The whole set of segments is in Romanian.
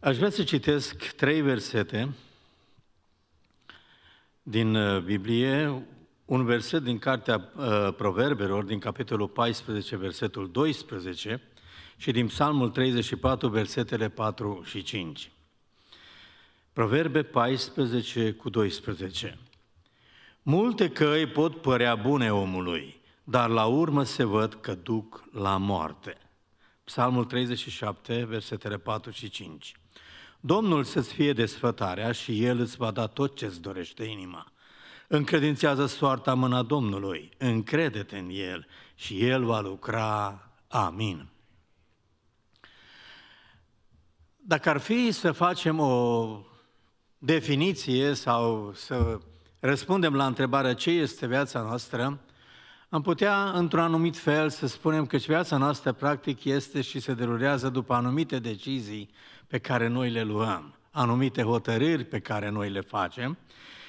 Aș vrea să citesc trei versete din uh, Biblie, un verset din Cartea uh, Proverbelor, din capitolul 14, versetul 12, și din Psalmul 34, versetele 4 și 5. Proverbe 14 cu 12. Multe căi pot părea bune omului, dar la urmă se văd că duc la moarte. Psalmul 37, versetele 4 și 5. Domnul să-ți fie desfătarea și El îți va da tot ce-ți dorește inima. Încredințează soarta mâna Domnului, încrede-te în El și El va lucra. Amin. Dacă ar fi să facem o definiție sau să răspundem la întrebarea ce este viața noastră, am putea, într-un anumit fel, să spunem că viața noastră, practic, este și se derulează după anumite decizii pe care noi le luăm, anumite hotărâri pe care noi le facem.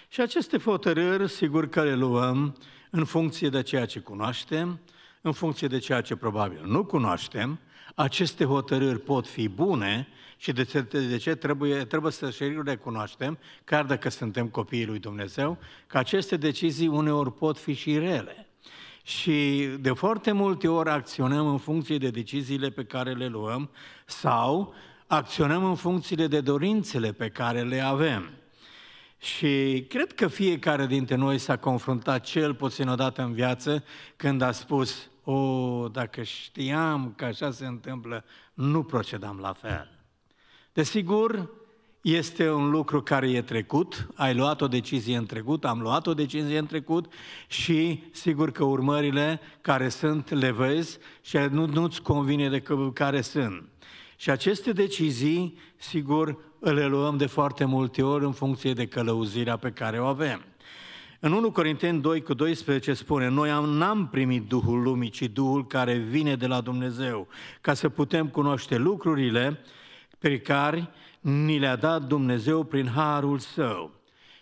Și aceste hotărâri, sigur că le luăm în funcție de ceea ce cunoaștem, în funcție de ceea ce probabil nu cunoaștem, aceste hotărâri pot fi bune și de ce, de ce trebuie, trebuie să și recunoaștem, chiar dacă suntem copiii lui Dumnezeu, că aceste decizii uneori pot fi și rele. Și de foarte multe ori acționăm în funcție de deciziile pe care le luăm sau acționăm în funcție de dorințele pe care le avem. Și cred că fiecare dintre noi s-a confruntat cel puțin o dată în viață când a spus, o, oh, dacă știam că așa se întâmplă, nu procedam la fel. Desigur, este un lucru care e trecut, ai luat o decizie în trecut, am luat o decizie în trecut și sigur că urmările care sunt le vezi și nu, nu-ți convine de că, care sunt. Și aceste decizii, sigur, le luăm de foarte multe ori în funcție de călăuzirea pe care o avem. În 1 Corinteni 2 cu 12 spune, noi am, n-am primit Duhul Lumii, ci Duhul care vine de la Dumnezeu, ca să putem cunoaște lucrurile pe care ni le-a dat Dumnezeu prin harul său.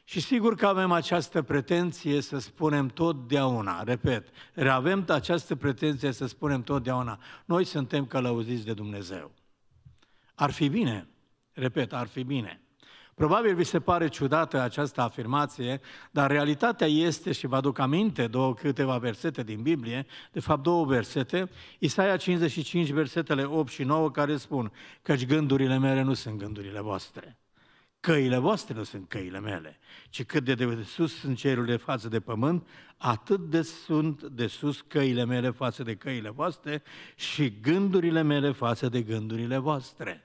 Și sigur că avem această pretenție să spunem totdeauna, repet, avem această pretenție să spunem totdeauna, noi suntem călăuziți de Dumnezeu. Ar fi bine, repet, ar fi bine. Probabil vi se pare ciudată această afirmație, dar realitatea este, și vă aduc aminte două câteva versete din Biblie, de fapt două versete, Isaia 55, versetele 8 și 9, care spun, căci gândurile mele nu sunt gândurile voastre. Căile voastre nu sunt căile mele, ci cât de, de sus sunt cerurile față de pământ, atât de sunt de sus căile mele față de căile voastre și gândurile mele față de gândurile voastre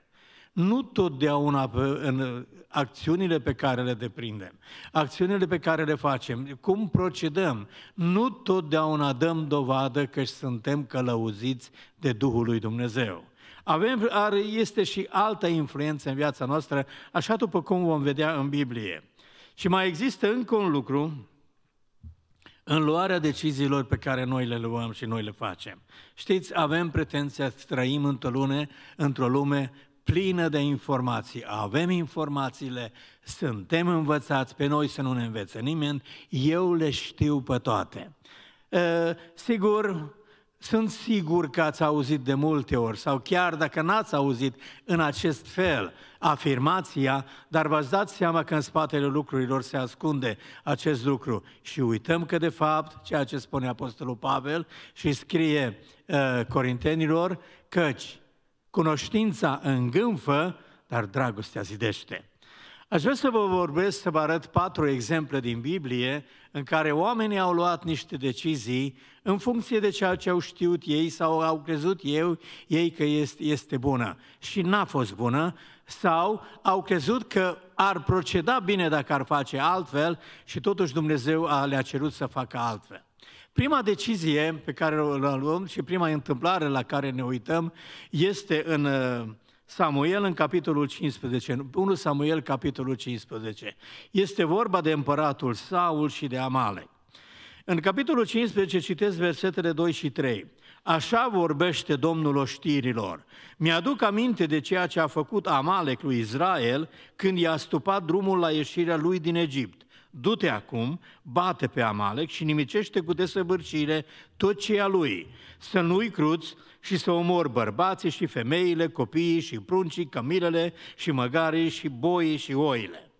nu totdeauna pe, în acțiunile pe care le deprindem, acțiunile pe care le facem, cum procedăm, nu totdeauna dăm dovadă că suntem călăuziți de Duhul lui Dumnezeu. Avem, are, este și altă influență în viața noastră, așa după cum vom vedea în Biblie. Și mai există încă un lucru în luarea deciziilor pe care noi le luăm și noi le facem. Știți, avem pretenția să trăim într-o lume, într-o lume plină de informații. Avem informațiile, suntem învățați, pe noi să nu ne învețe nimeni, eu le știu pe toate. Sigur, sunt sigur că ați auzit de multe ori, sau chiar dacă n-ați auzit în acest fel afirmația, dar v-ați dat seama că în spatele lucrurilor se ascunde acest lucru. Și uităm că, de fapt, ceea ce spune Apostolul Pavel și scrie uh, Corintenilor, căci Cunoștința îngânfă, dar dragostea zidește. Aș vrea să vă vorbesc, să vă arăt patru exemple din Biblie în care oamenii au luat niște decizii în funcție de ceea ce au știut ei sau au crezut eu, ei că este, este bună și n-a fost bună sau au crezut că ar proceda bine dacă ar face altfel și totuși Dumnezeu le-a cerut să facă altfel. Prima decizie pe care o luăm și prima întâmplare la care ne uităm este în uh, Samuel în capitolul 15, 1 Samuel capitolul 15. Este vorba de împăratul Saul și de Amale. În capitolul 15 citesc versetele 2 și 3. Așa vorbește Domnul oștirilor. Mi-aduc aminte de ceea ce a făcut Amalec lui Israel când i-a stupat drumul la ieșirea lui din Egipt. Du-te acum, bate pe Amalek și nimicește cu desăvârșire tot ce a lui, să nu-i cruți și să omor bărbații și femeile, copiii și pruncii, cămilele și măgarii și boii și oile.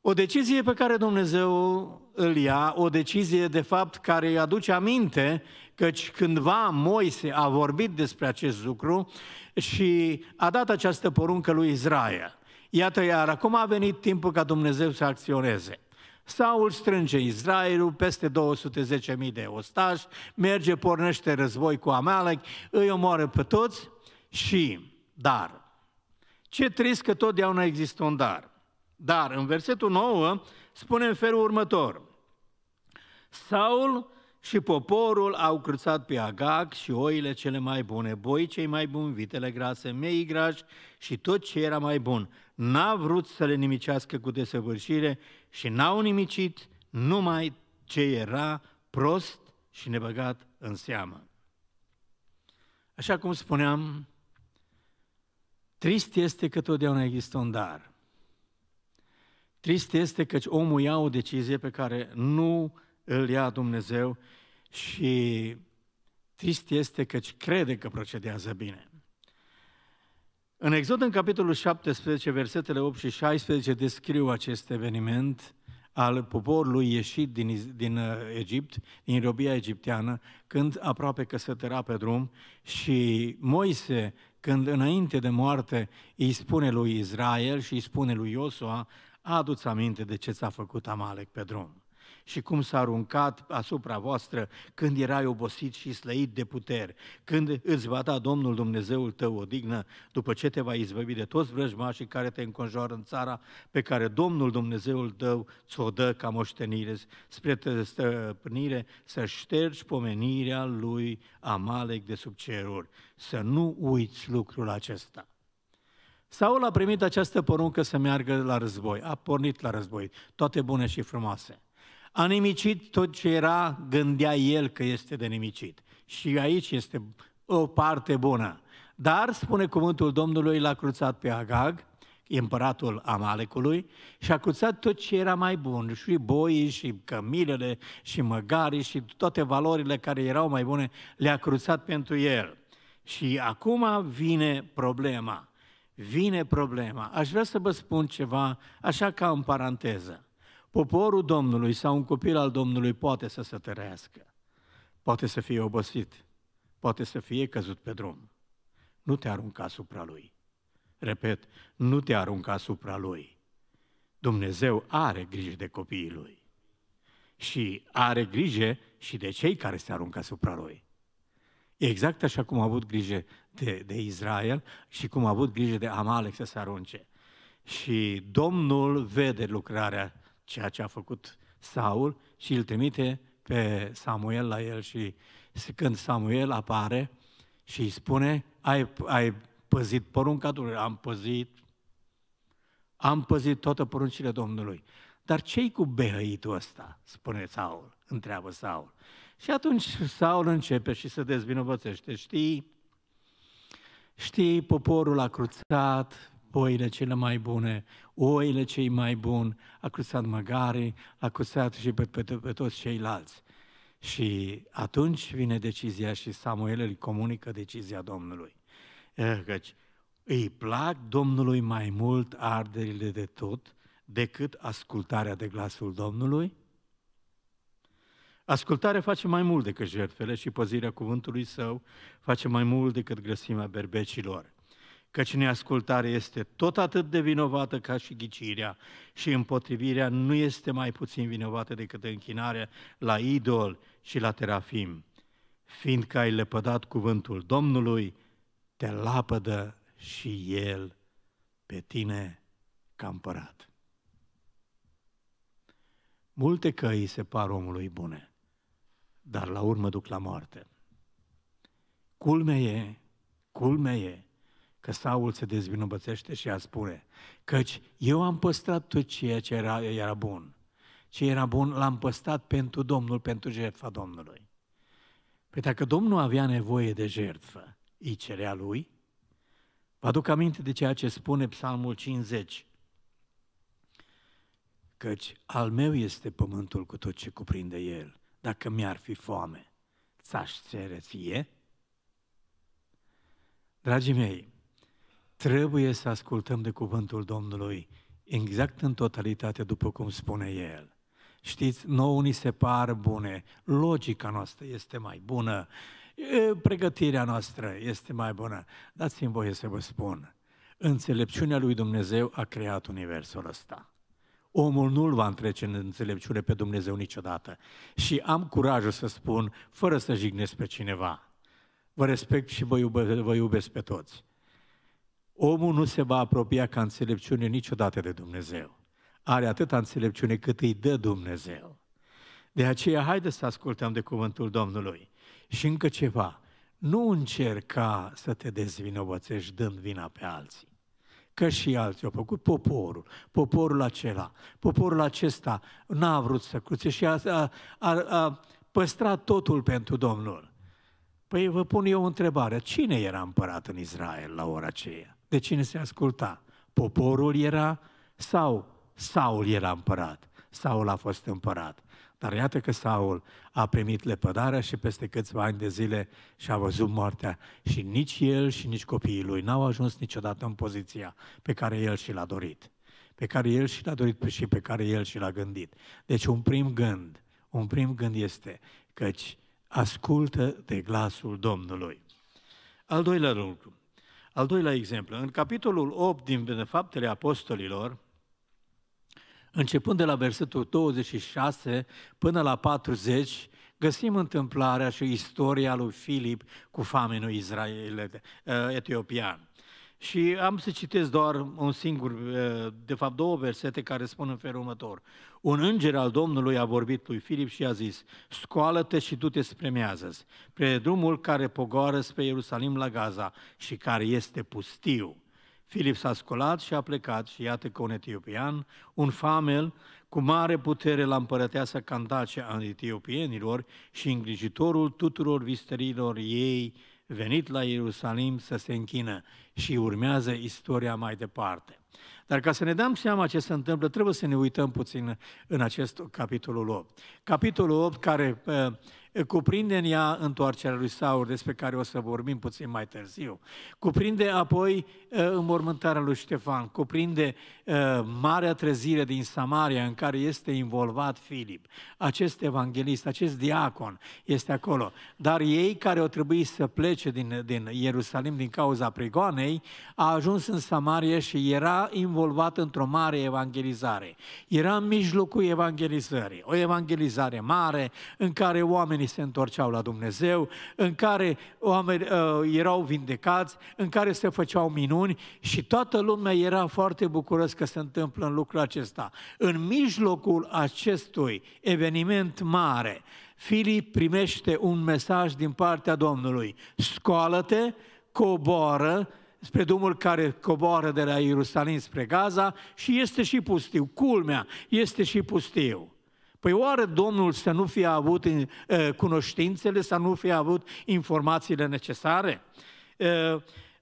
O decizie pe care Dumnezeu îl ia, o decizie de fapt care îi aduce aminte căci cândva Moise a vorbit despre acest lucru și a dat această poruncă lui Israel. Iată iar, acum a venit timpul ca Dumnezeu să acționeze. Saul strânge Israelul, peste 210.000 de ostași, merge, pornește război cu Amalek, îi omoară pe toți și, dar, ce trist că totdeauna există un dar. Dar în versetul 9 spune în felul următor. Saul și poporul au cruțat pe Agag și oile cele mai bune, boi cei mai buni, vitele grase, mei grași și tot ce era mai bun n-a vrut să le nimicească cu desăvârșire și n-au nimicit numai ce era prost și nebăgat în seamă. Așa cum spuneam, trist este că totdeauna există un dar. Trist este că omul ia o decizie pe care nu îl ia Dumnezeu și trist este că crede că procedează bine. În Exod, în capitolul 17, versetele 8 și 16, descriu acest eveniment al poporului ieșit din, din uh, Egipt, din robia egipteană, când aproape că se tăra pe drum și Moise, când înainte de moarte îi spune lui Israel și îi spune lui Iosua, adu-ți aminte de ce ți-a făcut Amalek pe drum și cum s-a aruncat asupra voastră când erai obosit și slăit de puteri, când îți va da Domnul Dumnezeul tău o dignă după ce te va izbăvi de toți vrăjmașii care te înconjoară în țara pe care Domnul Dumnezeul tău ți-o dă ca moștenire spre stăpânire să ștergi pomenirea lui Amalek de sub ceruri. Să nu uiți lucrul acesta. Saul a primit această poruncă să meargă la război, a pornit la război, toate bune și frumoase. A nimicit tot ce era, gândea el că este de nimicit. Și aici este o parte bună. Dar, spune cuvântul Domnului, l-a cruțat pe Agag, împăratul Amalecului, și a cruțat tot ce era mai bun, și boii, și cămilele, și măgarii, și toate valorile care erau mai bune, le-a cruțat pentru el. Și acum vine problema. Vine problema. Aș vrea să vă spun ceva, așa ca în paranteză. Poporul Domnului sau un copil al Domnului poate să se tărească, poate să fie obosit, poate să fie căzut pe drum. Nu te arunca asupra lui. Repet, nu te arunca asupra lui. Dumnezeu are grijă de copiii lui. Și are grijă și de cei care se aruncă asupra lui. Exact așa cum a avut grijă de, de Israel și cum a avut grijă de Amalek să se arunce. Și Domnul vede lucrarea ceea ce a făcut Saul și îl trimite pe Samuel la el și când Samuel apare și îi spune, ai, ai păzit porunca Domnului, am păzit, am păzit toate poruncile Domnului. Dar ce-i cu behăitul ăsta, spune Saul, întreabă Saul. Și atunci Saul începe și se dezvinovățește. Știi, știi, poporul a cruțat, oile cele mai bune, oile cei mai buni, a cruțat măgarii, a cruțat și pe, pe, pe toți ceilalți. Și atunci vine decizia și Samuel îi comunică decizia Domnului. Eh, căci îi plac Domnului mai mult arderile de tot decât ascultarea de glasul Domnului? Ascultarea face mai mult decât jertfele și păzirea cuvântului său face mai mult decât grăsimea berbecilor căci neascultarea este tot atât de vinovată ca și ghicirea și împotrivirea nu este mai puțin vinovată decât închinarea la idol și la terafim. Fiindcă ai lepădat cuvântul Domnului, te lapădă și El pe tine ca împărat. Multe căi se par omului bune, dar la urmă duc la moarte. Culmea e, culmea e, că Saul se dezvinovățește și a spune, căci eu am păstrat tot ceea ce era, era bun. Ce era bun l-am păstrat pentru Domnul, pentru jertfa Domnului. Păi dacă Domnul avea nevoie de jertfă, îi cerea lui? Vă aduc aminte de ceea ce spune Psalmul 50. Căci al meu este pământul cu tot ce cuprinde el. Dacă mi-ar fi foame, ți-aș cere ție? Dragii mei, Trebuie să ascultăm de cuvântul Domnului exact în totalitate, după cum spune El. Știți, nouă ni se par bune, logica noastră este mai bună, pregătirea noastră este mai bună. Dați-mi voie să vă spun, înțelepciunea lui Dumnezeu a creat universul ăsta. Omul nu-l va întrece în înțelepciune pe Dumnezeu niciodată. Și am curajul să spun, fără să jignesc pe cineva, vă respect și vă, vă iubesc pe toți omul nu se va apropia ca înțelepciune niciodată de Dumnezeu. Are atâta înțelepciune cât îi dă Dumnezeu. De aceea, haideți să ascultăm de cuvântul Domnului. Și încă ceva, nu încerca să te dezvinovățești dând vina pe alții. Că și alții au făcut poporul, poporul acela, poporul acesta n-a vrut să cruțe și a, a, a, a păstrat totul pentru Domnul. Păi vă pun eu o întrebare, cine era împărat în Israel la ora aceea? de cine se asculta. Poporul era sau Saul era împărat. Saul a fost împărat. Dar iată că Saul a primit lepădarea și peste câțiva ani de zile și-a văzut moartea. Și nici el și nici copiii lui n-au ajuns niciodată în poziția pe care el și l-a dorit. Pe care el și l-a dorit și pe care el și l-a gândit. Deci un prim gând, un prim gând este căci ascultă de glasul Domnului. Al doilea lucru, al doilea exemplu, în capitolul 8 din Faptele Apostolilor, începând de la versetul 26 până la 40, găsim întâmplarea și istoria lui Filip cu famenul Israel, eh, etiopian. Și am să citesc doar un singur, eh, de fapt două versete care spun în felul următor. Un înger al Domnului a vorbit lui Filip și a zis, scoală-te și du-te spre spre drumul care pogoară spre Ierusalim la Gaza și care este pustiu. Filip s-a scolat și a plecat și iată că un etiopian, un famel, cu mare putere la împărăteasa Candace a etiopienilor și îngrijitorul tuturor visterilor ei, venit la Ierusalim să se închină și urmează istoria mai departe. Dar ca să ne dăm seama ce se întâmplă, trebuie să ne uităm puțin în acest capitolul 8. Capitolul 8 care cuprinde în ea întoarcerea lui Saur, despre care o să vorbim puțin mai târziu, cuprinde apoi uh, înmormântarea lui Ștefan, cuprinde uh, marea trezire din Samaria în care este involvat Filip, acest evanghelist, acest diacon este acolo, dar ei care au trebuit să plece din, din Ierusalim din cauza prigoanei, a ajuns în Samaria și era involvat într-o mare evangelizare. Era în mijlocul evangelizării, o evangelizare mare în care oamenii oamenii se întorceau la Dumnezeu, în care oamenii uh, erau vindecați, în care se făceau minuni și toată lumea era foarte bucuros că se întâmplă în lucrul acesta. În mijlocul acestui eveniment mare, Filip primește un mesaj din partea Domnului. Scoală-te, coboară, spre drumul care coboară de la Ierusalim spre Gaza și este și pustiu. Culmea, este și pustiu. Păi oare Domnul să nu fie avut cunoștințele, să nu fie avut informațiile necesare?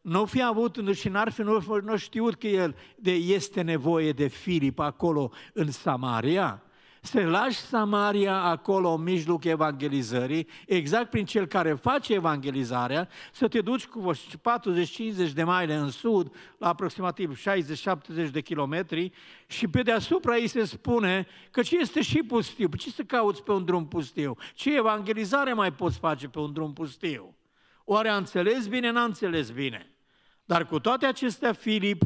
Nu fi avut și n-ar fi nu, nu știut că el de, este nevoie de Filip acolo în Samaria? Să lași Samaria acolo în mijloc evangelizării, exact prin cel care face evangelizarea, să te duci cu 40-50 de maile în sud, la aproximativ 60-70 de kilometri, și pe deasupra ei se spune că ce este și pustiu, păi ce să cauți pe un drum pustiu, ce evangelizare mai poți face pe un drum pustiu. Oare a înțeles bine, n-a înțeles bine. Dar cu toate acestea, Filip,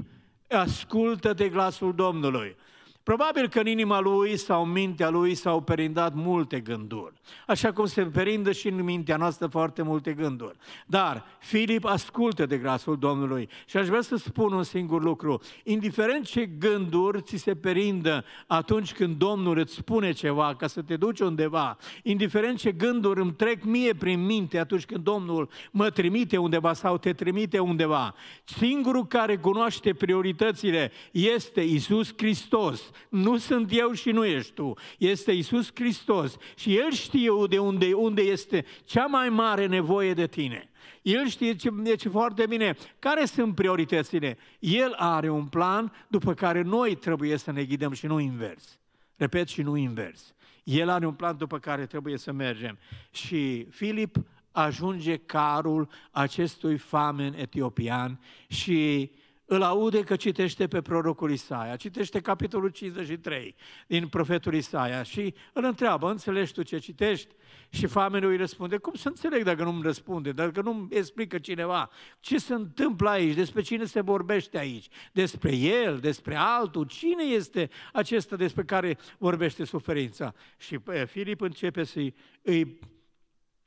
ascultă de glasul Domnului. Probabil că în inima lui sau în mintea lui s-au perindat multe gânduri, așa cum se perindă și în mintea noastră foarte multe gânduri. Dar Filip ascultă de grasul Domnului și aș vrea să spun un singur lucru. Indiferent ce gânduri ți se perindă atunci când Domnul îți spune ceva ca să te duci undeva, indiferent ce gânduri îmi trec mie prin minte atunci când Domnul mă trimite undeva sau te trimite undeva, singurul care cunoaște prioritățile este Isus Hristos nu sunt eu și nu ești tu. Este Isus Hristos și El știe de unde, unde este cea mai mare nevoie de tine. El știe ce, deci foarte bine care sunt prioritățile. El are un plan după care noi trebuie să ne ghidăm și nu invers. Repet, și nu invers. El are un plan după care trebuie să mergem. Și Filip ajunge carul acestui famen etiopian și îl aude că citește pe prorocul Isaia, citește capitolul 53 din profetul Isaia și îl întreabă, înțelegi tu ce citești? Și famenul îi răspunde, cum să înțeleg dacă nu-mi răspunde, dacă nu-mi explică cineva ce se întâmplă aici, despre cine se vorbește aici, despre el, despre altul, cine este acesta despre care vorbește suferința? Și eh, Filip începe să îi,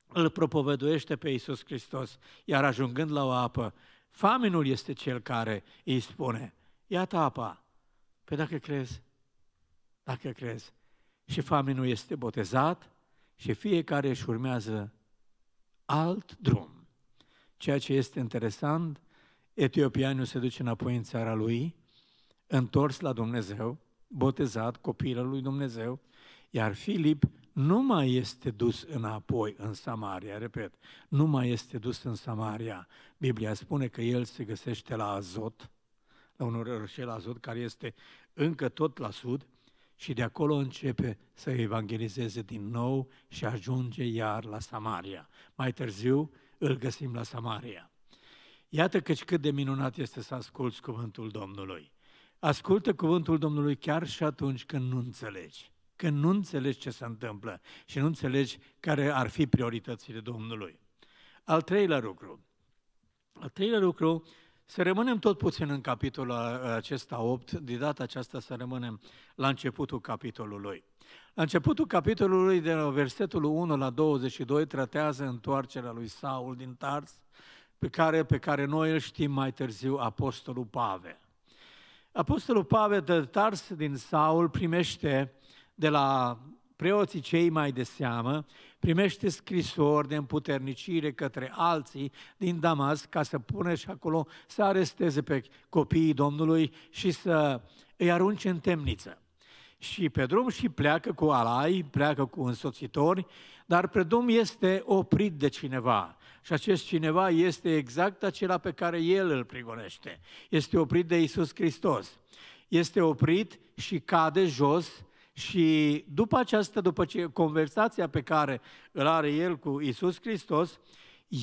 îl propovăduiește pe Iisus Hristos, iar ajungând la o apă, Faminul este cel care îi spune, iată apa, pe păi dacă crezi, dacă crezi. Și faminul este botezat și fiecare își urmează alt drum. Ceea ce este interesant, etiopianul se duce înapoi în țara lui, întors la Dumnezeu, botezat, copilul lui Dumnezeu, iar Filip nu mai este dus înapoi în Samaria, repet, nu mai este dus în Samaria. Biblia spune că el se găsește la Azot, la un orășel Azot care este încă tot la sud și de acolo începe să evangelizeze din nou și ajunge iar la Samaria. Mai târziu îl găsim la Samaria. Iată căci cât de minunat este să asculți cuvântul Domnului. Ascultă cuvântul Domnului chiar și atunci când nu înțelegi când nu înțelegi ce se întâmplă și nu înțelegi care ar fi prioritățile Domnului. Al treilea lucru. Al treilea lucru, să rămânem tot puțin în capitolul acesta 8, de data aceasta să rămânem la începutul capitolului. La începutul capitolului, de la versetul 1 la 22, tratează întoarcerea lui Saul din Tars, pe care, pe care noi îl știm mai târziu, Apostolul Pavel. Apostolul Pavel de Tars din Saul primește de la preoții cei mai de seamă, primește scrisori de împuternicire către alții din Damas ca să pune și acolo să aresteze pe copiii Domnului și să îi arunce în temniță. Și pe drum și pleacă cu alai, pleacă cu însoțitori, dar pe drum este oprit de cineva. Și acest cineva este exact acela pe care el îl prigonește. Este oprit de Isus Hristos. Este oprit și cade jos și după aceasta, după ce conversația pe care îl are el cu Isus Hristos,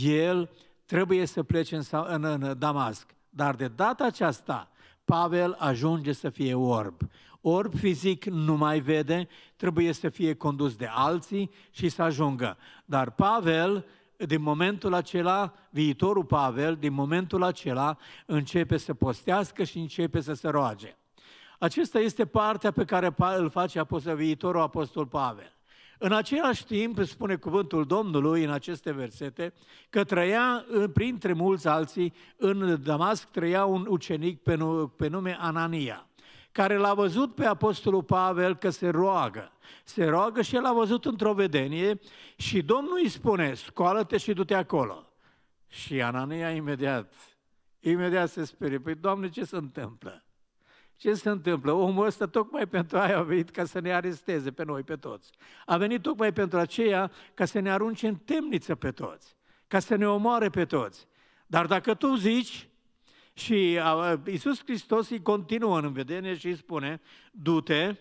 el trebuie să plece în, în, în Damasc. Dar de data aceasta, Pavel ajunge să fie orb. Orb fizic nu mai vede, trebuie să fie condus de alții și să ajungă. Dar Pavel, din momentul acela, viitorul Pavel, din momentul acela, începe să postească și începe să se roage. Acesta este partea pe care îl face apostol, viitorul apostol Pavel. În același timp, spune cuvântul Domnului în aceste versete, că trăia ă, printre mulți alții, în Damasc trăia un ucenic pe, pe nume Anania, care l-a văzut pe apostolul Pavel că se roagă. Se roagă și l-a văzut într-o vedenie și Domnul îi spune, scoală-te și du-te acolo. Și Anania imediat, imediat se sperie, păi Doamne, ce se întâmplă? Ce se întâmplă? Omul ăsta tocmai pentru aia a venit ca să ne aresteze pe noi, pe toți. A venit tocmai pentru aceea ca să ne arunce în temniță pe toți, ca să ne omoare pe toți. Dar dacă tu zici, și Iisus Hristos îi continuă în vedere și îi spune, du-te,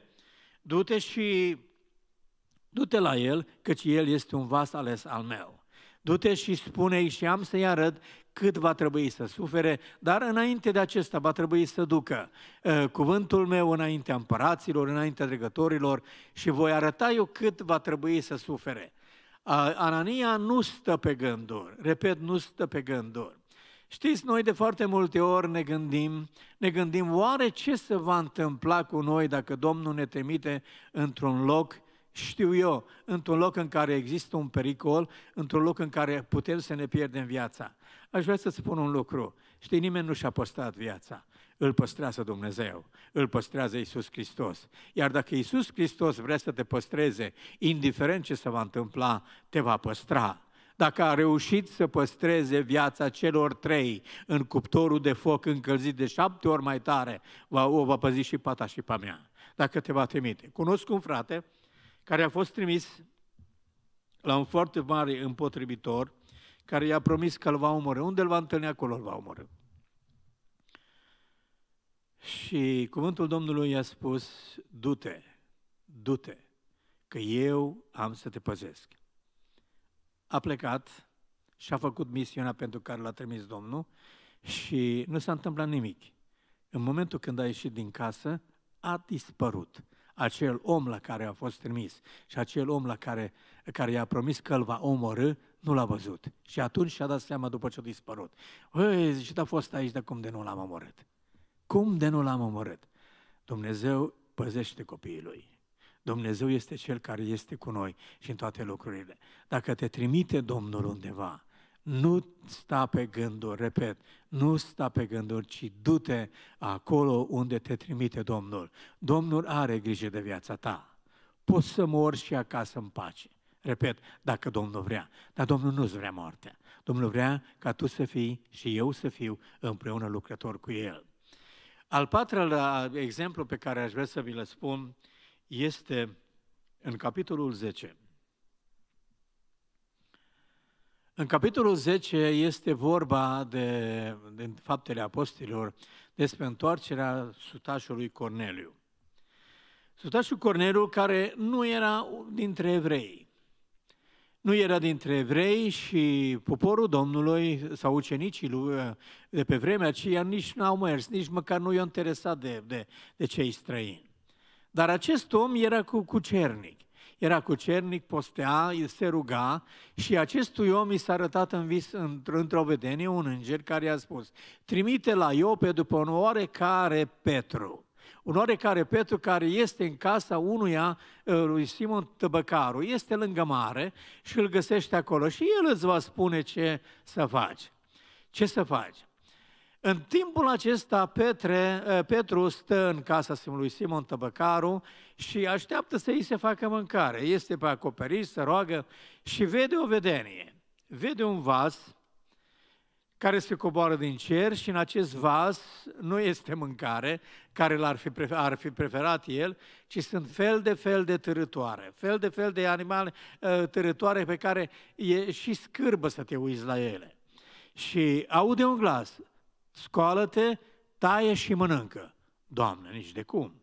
du-te și du-te la el, căci el este un vas ales al meu. Du-te și spune-i și am să-i arăt cât va trebui să sufere, dar înainte de acesta va trebui să ducă uh, cuvântul meu înaintea împăraților, înaintea dregătorilor și voi arăta eu cât va trebui să sufere. Uh, Anania nu stă pe gânduri, repet, nu stă pe gânduri. Știți, noi de foarte multe ori ne gândim, ne gândim oare ce se va întâmpla cu noi dacă Domnul ne trimite într-un loc știu eu, într-un loc în care există un pericol, într-un loc în care putem să ne pierdem viața. Aș vrea să spun un lucru. Știi, nimeni nu și-a păstrat viața. Îl păstrează Dumnezeu, îl păstrează Isus Hristos. Iar dacă Isus Hristos vrea să te păstreze, indiferent ce se va întâmpla, te va păstra dacă a reușit să păstreze viața celor trei în cuptorul de foc încălzit de șapte ori mai tare, va, o va păzi și pata și pa mea, dacă te va trimite. Cunosc un frate care a fost trimis la un foarte mare împotrivitor, care i-a promis că îl va omorâ. Unde îl va întâlni, acolo îl va omorâ. Și cuvântul Domnului i-a spus, du-te, du-te, că eu am să te păzesc. A plecat și a făcut misiunea pentru care l-a trimis Domnul și nu s-a întâmplat nimic. În momentul când a ieșit din casă, a dispărut acel om la care a fost trimis și acel om la care, care i-a promis că îl va omorâ, nu l-a văzut. Și atunci și-a dat seama după ce a dispărut. Hăi, zice, a fost aici, dar cum de nu l-am omorât? Cum de nu l-am omorât? Dumnezeu păzește copiii lui. Dumnezeu este Cel care este cu noi și în toate lucrurile. Dacă te trimite Domnul undeva, nu sta pe gânduri, repet, nu sta pe gânduri, ci du-te acolo unde te trimite Domnul. Domnul are grijă de viața ta. Poți să mori și acasă în pace. Repet, dacă Domnul vrea. Dar Domnul nu-ți vrea moartea. Domnul vrea ca tu să fii și eu să fiu împreună lucrător cu El. Al patrulea exemplu pe care aș vrea să vi-l spun este în capitolul 10. În capitolul 10 este vorba de, de faptele apostolilor despre întoarcerea sutașului Corneliu. Sutașul Corneliu care nu era dintre evrei. Nu era dintre evrei și poporul Domnului sau ucenicii lui de pe vremea aceea nici nu au mers, nici măcar nu i-a interesat de, de, de cei străini. Dar acest om era cu, cucernic era cu cernic, postea, se ruga și acestui om i s-a arătat în vis, într-o vedenie, un înger care i-a spus, trimite la Iope după un oarecare Petru. Un oarecare Petru care este în casa unuia uh, lui Simon Tăbăcaru, este lângă mare și îl găsește acolo și el îți va spune ce să faci. Ce să faci? În timpul acesta, Petre, eh, Petru stă în casa lui Simon Tăbăcaru și așteaptă să îi se facă mâncare. Este pe acoperiș, se roagă și vede o vedenie. Vede un vas care se coboară din cer și în acest vas nu este mâncare, care l-ar fi, prefer, ar fi preferat el, ci sunt fel de fel de târătoare, fel de fel de animale eh, târătoare pe care e și scârbă să te uiți la ele. Și aude un glas, scoală-te, taie și mănâncă. Doamne, nici de cum.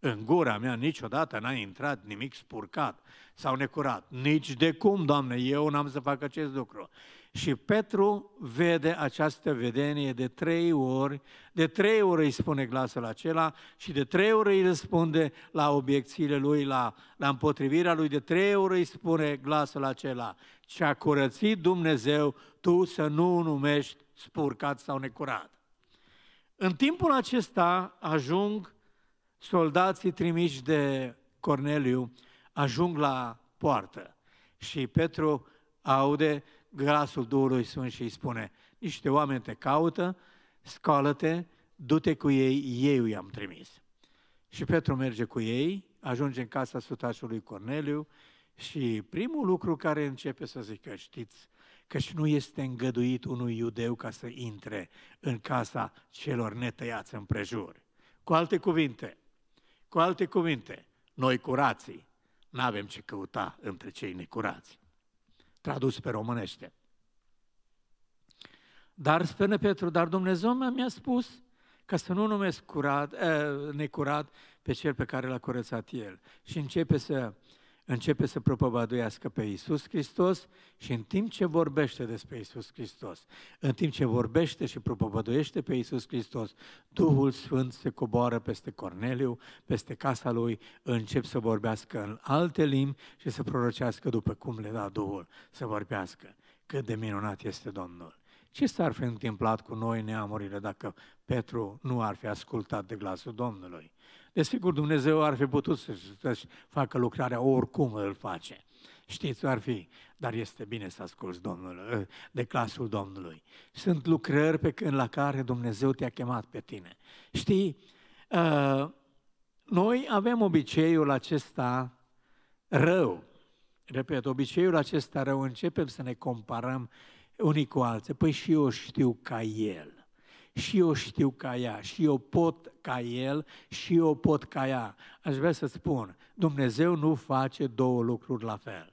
În gura mea niciodată n-a intrat nimic spurcat sau necurat. Nici de cum, Doamne, eu n-am să fac acest lucru. Și Petru vede această vedenie de trei ori, de trei ori îi spune glasul acela și de trei ori îi răspunde la obiecțiile lui, la, la împotrivirea lui, de trei ori îi spune glasul acela. Ce a curățit Dumnezeu, tu să nu numești spurcat sau necurat. În timpul acesta ajung soldații trimiși de Corneliu, ajung la poartă și Petru aude glasul Duhului Sfânt și îi spune, niște oameni te caută, scoală-te, du-te cu ei, eu i-am trimis. Și Petru merge cu ei, ajunge în casa sutașului Corneliu și primul lucru care începe să zică, știți, căci nu este îngăduit unui iudeu ca să intre în casa celor netăiați împrejur. Cu alte cuvinte, cu alte cuvinte, noi curații nu avem ce căuta între cei necurați. Tradus pe românește. Dar, spune Petru, dar Dumnezeu mi-a spus ca să nu numesc curat, eh, necurat pe cel pe care l-a curățat el. Și începe să începe să propovăduiască pe Isus Hristos și în timp ce vorbește despre Isus Hristos, în timp ce vorbește și propovăduiește pe Isus Hristos, Duhul Sfânt se coboară peste Corneliu, peste casa lui, încep să vorbească în alte limbi și să prorocească după cum le da Duhul să vorbească. Cât de minunat este Domnul! Ce s-ar fi întâmplat cu noi neamurile dacă Petru nu ar fi ascultat de glasul Domnului? Desigur, Dumnezeu ar fi putut să-și facă lucrarea oricum îl face. Știți, ar fi, dar este bine să asculți Domnul, ă, de clasul Domnului. Sunt lucrări pe când, la care Dumnezeu te-a chemat pe tine. Știi, ă, noi avem obiceiul acesta rău. Repet, obiceiul acesta rău începem să ne comparăm unii cu alții. Păi și eu știu ca el și eu știu ca ea, și eu pot ca el, și eu pot ca ea. Aș vrea să spun, Dumnezeu nu face două lucruri la fel.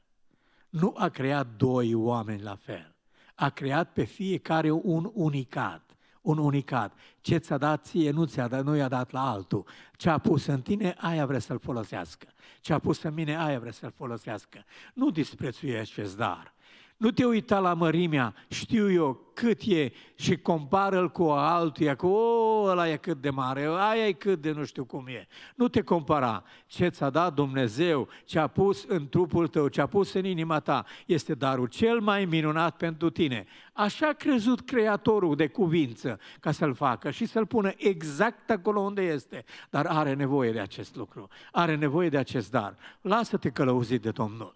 Nu a creat doi oameni la fel. A creat pe fiecare un unicat un unicat. Ce ți-a dat ție, nu ți-a dat, nu i-a dat la altul. Ce a pus în tine, aia vrea să-l folosească. Ce a pus în mine, aia vrea să-l folosească. Nu disprețuiești acest dar. Nu te uita la mărimea, știu eu cât e și compară-l cu altuia, cu o, oh, ăla e cât de mare, aia e cât de nu știu cum e. Nu te compara. Ce ți-a dat Dumnezeu, ce a pus în trupul tău, ce a pus în inima ta, este darul cel mai minunat pentru tine. Așa a crezut Creatorul de cuvință ca să-l facă și să-l pună exact acolo unde este. Dar are nevoie de acest lucru, are nevoie de acest dar. Lasă-te călăuzit de Domnul.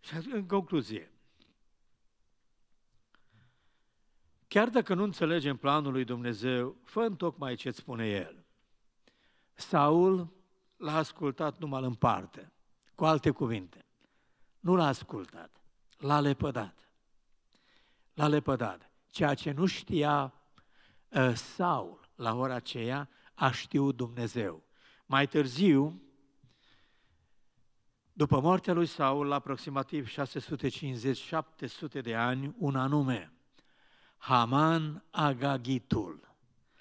Și în concluzie, Chiar dacă nu înțelegem planul lui Dumnezeu, fă tocmai ce îți spune El. Saul l-a ascultat numai în parte, cu alte cuvinte. Nu l-a ascultat, l-a lepădat. L-a lepădat. Ceea ce nu știa uh, Saul la ora aceea, a știut Dumnezeu. Mai târziu, după moartea lui Saul, la aproximativ 650-700 de ani, un anume – Haman Agagitul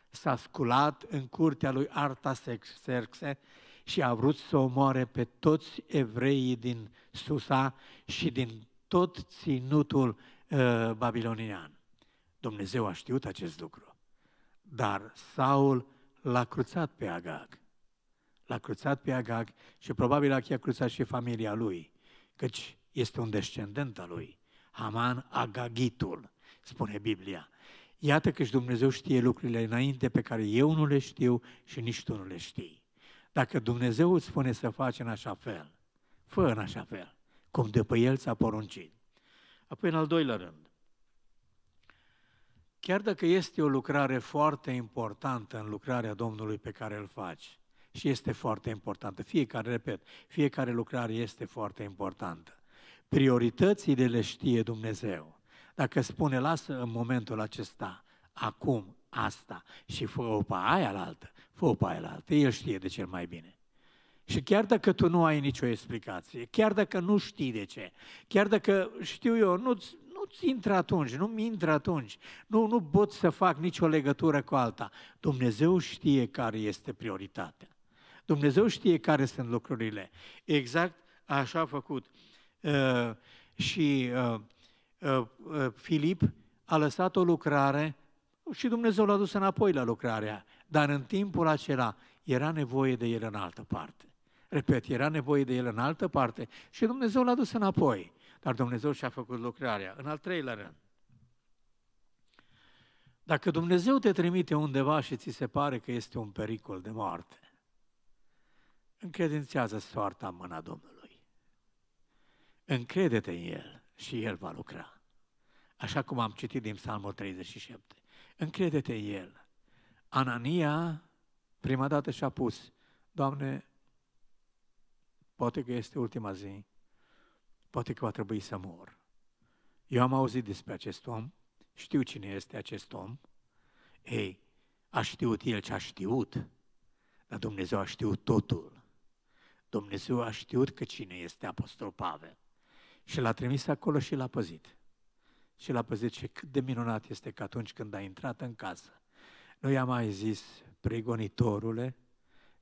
s-a sculat în curtea lui Artaxerxe și a vrut să omoare pe toți evreii din Susa și din tot ținutul uh, babilonian. Dumnezeu a știut acest lucru, dar Saul l-a cruțat pe Agag. L-a cruțat pe Agag și probabil a chiar cruțat și familia lui, căci este un descendent al lui, Haman Agagitul spune Biblia. Iată că și Dumnezeu știe lucrurile înainte pe care eu nu le știu și nici tu nu le știi. Dacă Dumnezeu îți spune să faci în așa fel, fă în așa fel, cum de pe El ți-a poruncit. Apoi, în al doilea rând, chiar dacă este o lucrare foarte importantă în lucrarea Domnului pe care îl faci, și este foarte importantă, fiecare, repet, fiecare lucrare este foarte importantă, prioritățile le știe Dumnezeu dacă spune, lasă în momentul acesta, acum, asta și fă-o pe aia la altă, fă-o pe aia la altă, el știe de cel mai bine. Și chiar dacă tu nu ai nicio explicație, chiar dacă nu știi de ce, chiar dacă, știu eu, nu-ți, nu-ți intră atunci, nu-mi intră atunci, nu, nu pot să fac nicio legătură cu alta, Dumnezeu știe care este prioritatea. Dumnezeu știe care sunt lucrurile. Exact așa a făcut. Uh, și uh, Ă, ă, Filip a lăsat o lucrare și Dumnezeu l-a dus înapoi la lucrarea, dar în timpul acela era nevoie de el în altă parte. Repet, era nevoie de el în altă parte și Dumnezeu l-a dus înapoi, dar Dumnezeu și-a făcut lucrarea. În al treilea rând, dacă Dumnezeu te trimite undeva și ți se pare că este un pericol de moarte, încredințează soarta în mâna Domnului. Încrede-te în El și El va lucra. Așa cum am citit din Psalmul 37. Încrede-te în El. Anania prima dată și-a pus, Doamne, poate că este ultima zi, poate că va trebui să mor. Eu am auzit despre acest om, știu cine este acest om. Ei, a știut el ce a știut, dar Dumnezeu a știut totul. Dumnezeu a știut că cine este Apostol Pavel. Și l-a trimis acolo și l-a păzit. Și l-a păzit și cât de minunat este că atunci când a intrat în casă, nu i-a mai zis pregonitorule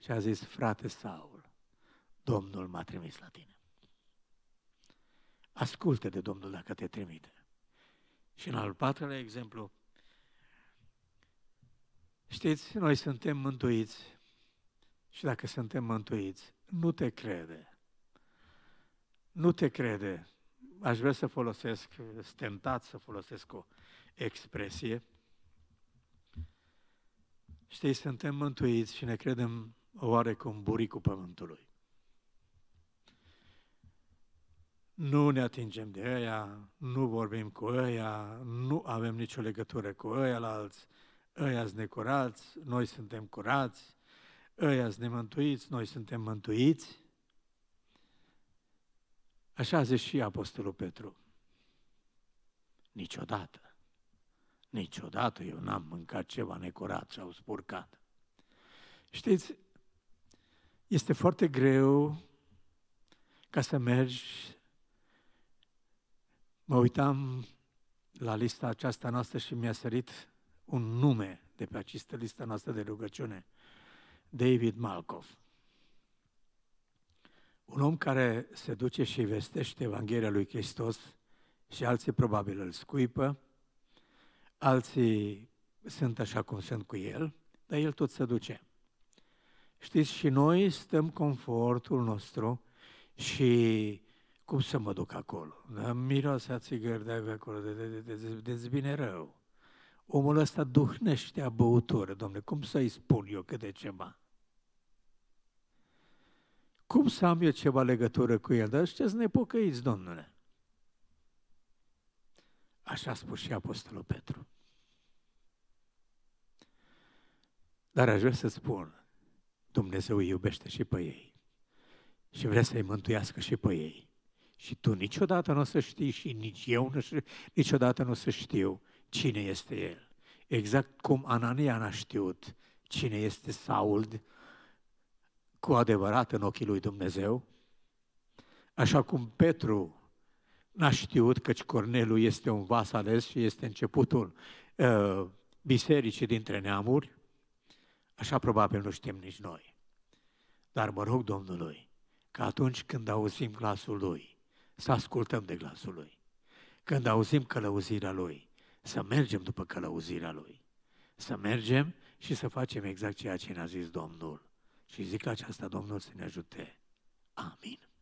și a zis, frate Saul, Domnul m-a trimis la tine. Ascultă de Domnul dacă te trimite. Și în al patrulea exemplu, știți, noi suntem mântuiți și dacă suntem mântuiți, nu te crede. Nu te crede aș vrea să folosesc, stentat să folosesc o expresie. Știi, suntem mântuiți și ne credem oarecum buricul pământului. Nu ne atingem de ea, nu vorbim cu ea, nu avem nicio legătură cu ea. la alți, ăia sunt necurați, noi suntem curați, ăia sunt nemântuiți, noi suntem mântuiți. Așa a zis și Apostolul Petru. Niciodată, niciodată eu n-am mâncat ceva necurat sau spurcat. Știți, este foarte greu ca să mergi. Mă uitam la lista aceasta noastră și mi-a sărit un nume de pe această listă noastră de rugăciune. David Malkov. Un om care se duce și vestește Evanghelia lui Hristos și alții probabil îl scuipă, alții sunt așa cum sunt cu el, dar el tot se duce. Știți, și noi stăm confortul nostru și cum să mă duc acolo? Da? a țigări de acolo, de, de, de, de, bine rău. Omul ăsta duhnește a băutură, domnule, cum să-i spun eu câte ceva? Cum să am eu ceva legătură cu el? Dar știți, nepocăiți, Domnule. Așa a spus și Apostolul Petru. Dar aș vrea să spun, Dumnezeu îi iubește și pe ei. Și vrea să-i mântuiască și pe ei. Și tu niciodată nu o să știi și nici eu nu, niciodată nu o să știu cine este el. Exact cum Anania n-a știut cine este Saul cu adevărat în ochii lui Dumnezeu, așa cum Petru n-a știut căci Cornelul este un vas ales și este începutul uh, bisericii dintre neamuri, așa probabil nu știm nici noi. Dar mă rog Domnului că atunci când auzim glasul Lui, să ascultăm de glasul Lui. Când auzim călăuzirea Lui, să mergem după călăuzirea Lui. Să mergem și să facem exact ceea ce ne-a zis Domnul. Și zic la aceasta, Domnul să ne ajute. Amin.